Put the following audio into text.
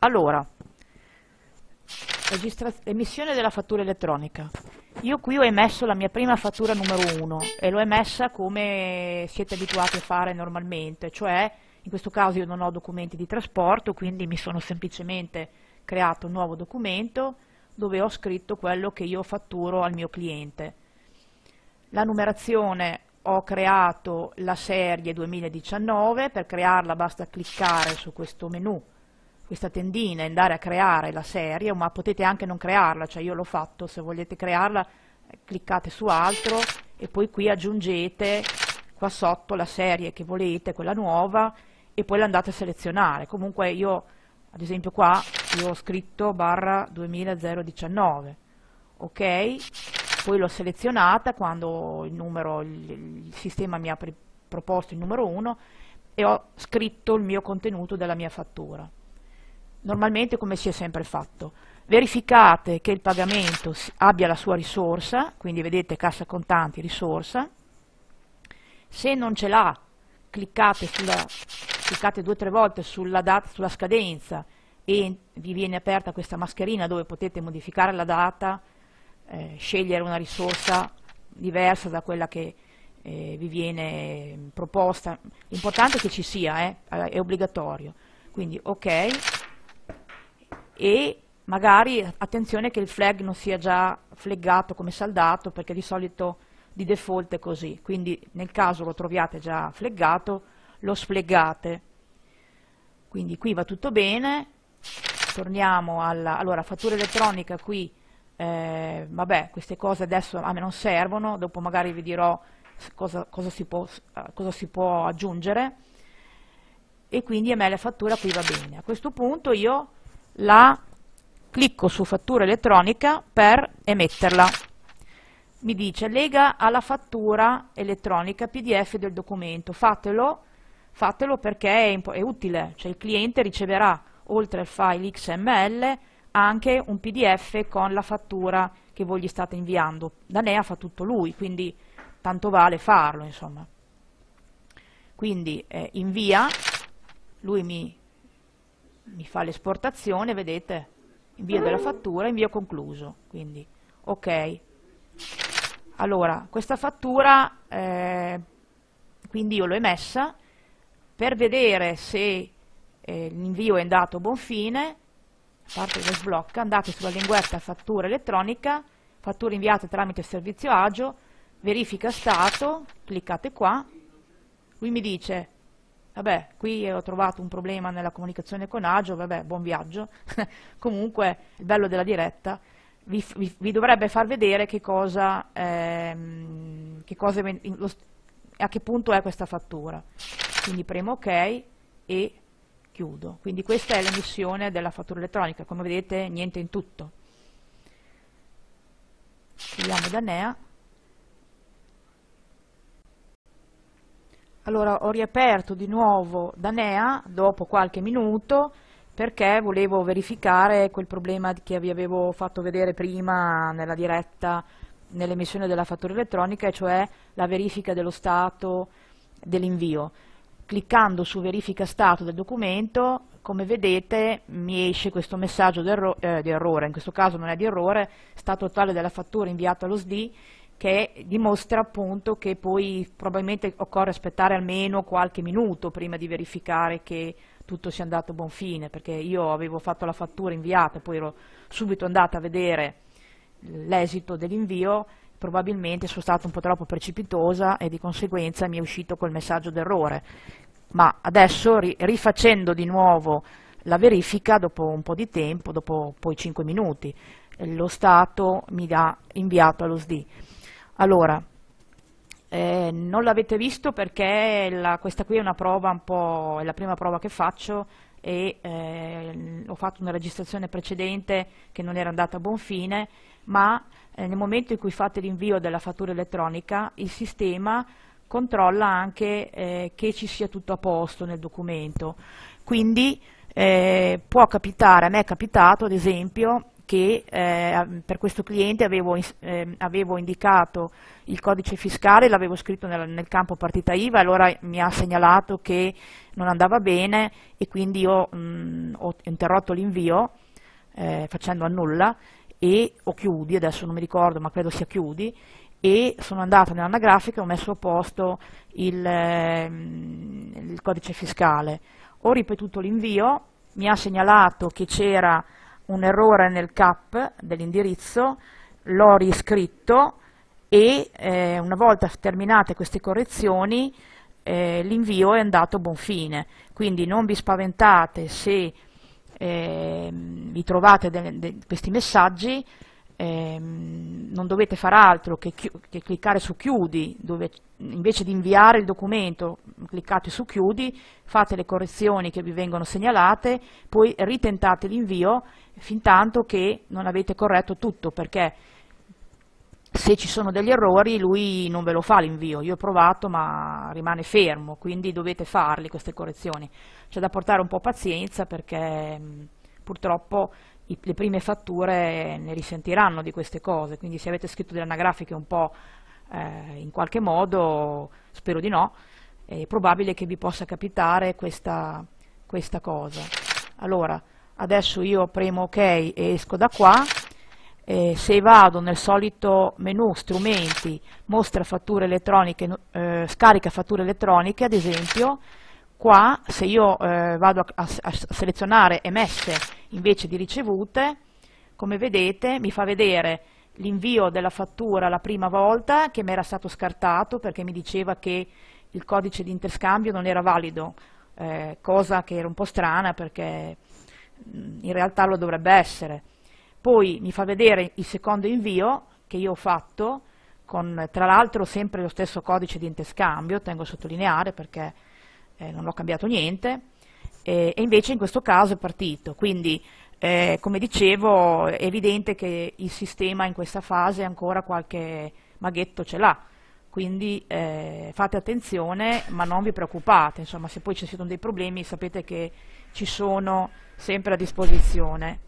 Allora, emissione della fattura elettronica. Io qui ho emesso la mia prima fattura numero 1 e l'ho emessa come siete abituati a fare normalmente, cioè in questo caso io non ho documenti di trasporto, quindi mi sono semplicemente creato un nuovo documento dove ho scritto quello che io fatturo al mio cliente. La numerazione ho creato la serie 2019, per crearla basta cliccare su questo menu questa tendina, e andare a creare la serie, ma potete anche non crearla, cioè io l'ho fatto, se volete crearla eh, cliccate su altro e poi qui aggiungete qua sotto la serie che volete, quella nuova, e poi l'andate a selezionare. Comunque io, ad esempio qua, io ho scritto barra 2019, ok? Poi l'ho selezionata quando il, numero, il, il sistema mi ha proposto il numero 1 e ho scritto il mio contenuto della mia fattura normalmente come si è sempre fatto. Verificate che il pagamento abbia la sua risorsa, quindi vedete cassa contanti, risorsa. Se non ce l'ha, cliccate, cliccate due o tre volte sulla, data, sulla scadenza e vi viene aperta questa mascherina dove potete modificare la data, eh, scegliere una risorsa diversa da quella che eh, vi viene eh, proposta. L'importante è che ci sia, eh, è obbligatorio. Quindi ok, e magari attenzione che il flag non sia già flaggato come saldato perché di solito di default è così, quindi nel caso lo troviate già flaggato lo sfleggate. Quindi qui va tutto bene, torniamo alla allora, fattura elettronica qui, eh, vabbè queste cose adesso a me non servono, dopo magari vi dirò cosa, cosa, si, può, cosa si può aggiungere e quindi a me la fattura qui va bene. A questo punto io la clicco su fattura elettronica per emetterla. Mi dice lega alla fattura elettronica PDF del documento. Fatelo, fatelo perché è, è utile, cioè il cliente riceverà oltre al file XML anche un PDF con la fattura che voi gli state inviando. Danea fa tutto lui, quindi tanto vale farlo, insomma. Quindi eh, invia, lui mi mi fa l'esportazione, vedete, invio della fattura, invio concluso, quindi ok. Allora, questa fattura, eh, quindi io l'ho emessa, per vedere se eh, l'invio è andato a buon fine, a parte che sblocca, andate sulla linguetta fattura elettronica, fattura inviata tramite servizio agio, verifica stato, cliccate qua, lui mi dice vabbè, qui ho trovato un problema nella comunicazione con Agio, vabbè, buon viaggio. Comunque, il bello della diretta vi, vi, vi dovrebbe far vedere che cosa, ehm, che cosa lo, a che punto è questa fattura. Quindi premo ok e chiudo. Quindi questa è l'emissione della fattura elettronica, come vedete niente in tutto. Chiudiamo da NEA. Allora ho riaperto di nuovo Danea dopo qualche minuto perché volevo verificare quel problema che vi avevo fatto vedere prima nella diretta nell'emissione della fattura elettronica, cioè la verifica dello stato dell'invio. Cliccando su verifica stato del documento, come vedete, mi esce questo messaggio eh, di errore, in questo caso non è di errore, stato attuale della fattura inviata allo SDI, che dimostra appunto che poi probabilmente occorre aspettare almeno qualche minuto prima di verificare che tutto sia andato a buon fine, perché io avevo fatto la fattura inviata, poi ero subito andata a vedere l'esito dell'invio, probabilmente sono stata un po' troppo precipitosa e di conseguenza mi è uscito quel messaggio d'errore. Ma adesso ri rifacendo di nuovo la verifica dopo un po' di tempo, dopo poi 5 minuti, lo Stato mi ha inviato allo SDI. Allora, eh, non l'avete visto perché la, questa qui è una prova un po', è la prima prova che faccio e eh, ho fatto una registrazione precedente che non era andata a buon fine, ma eh, nel momento in cui fate l'invio della fattura elettronica il sistema controlla anche eh, che ci sia tutto a posto nel documento. Quindi eh, può capitare, a me è capitato ad esempio, che eh, per questo cliente avevo, eh, avevo, indicato il codice fiscale, l'avevo scritto nel, nel, campo partita IVA, allora mi ha segnalato che non andava bene e quindi io mh, mm, ho interrotto l'invio eh, facendo annulla e ho chiudi, adesso non mi ricordo ma credo sia chiudi, e sono andata nell'anagrafica e ho messo a posto il, ehm, il codice fiscale. Ho ripetuto l'invio, mi ha segnalato che c'era un errore nel cap dell'indirizzo, l'ho riscritto e eh, una volta terminate queste correzioni eh, l'invio è andato a buon fine. Quindi non vi spaventate se eh, vi trovate de, de, questi messaggi, ehm, non dovete fare altro che, che, cliccare su chiudi, dove invece di inviare il documento cliccate su chiudi, fate le correzioni che vi vengono segnalate, poi ritentate l'invio fin tanto che non avete corretto tutto, perché se ci sono degli errori lui non ve lo fa l'invio, io ho provato ma rimane fermo, quindi dovete farli queste correzioni, c'è da portare un po' pazienza perché mh, purtroppo i, le prime fatture ne risentiranno di queste cose, quindi se avete scritto delle anagrafiche un po' eh, in qualche modo, spero di no, è probabile che vi possa capitare questa, questa cosa. Allora, adesso io premo ok e esco da qua, eh, se vado nel solito menu strumenti, mostra fatture elettroniche, eh, scarica fatture elettroniche, ad esempio, qua se io eh, vado a, a, a, selezionare emesse invece di ricevute, come vedete mi fa vedere l'invio della fattura la prima volta che mi era stato scartato perché mi diceva che il codice di interscambio non era valido, eh, cosa che era un po' strana perché mm, in realtà lo dovrebbe essere. Poi mi fa vedere il secondo invio che io ho fatto con tra l'altro sempre lo stesso codice di interscambio, tengo a sottolineare perché eh, non ho cambiato niente, eh, e invece in questo caso è partito. Quindi, eh, come dicevo, è evidente che il sistema in questa fase ancora qualche maghetto ce l'ha, quindi eh, fate attenzione, ma non vi preoccupate, insomma, se poi ci sono dei problemi sapete che ci sono sempre a disposizione.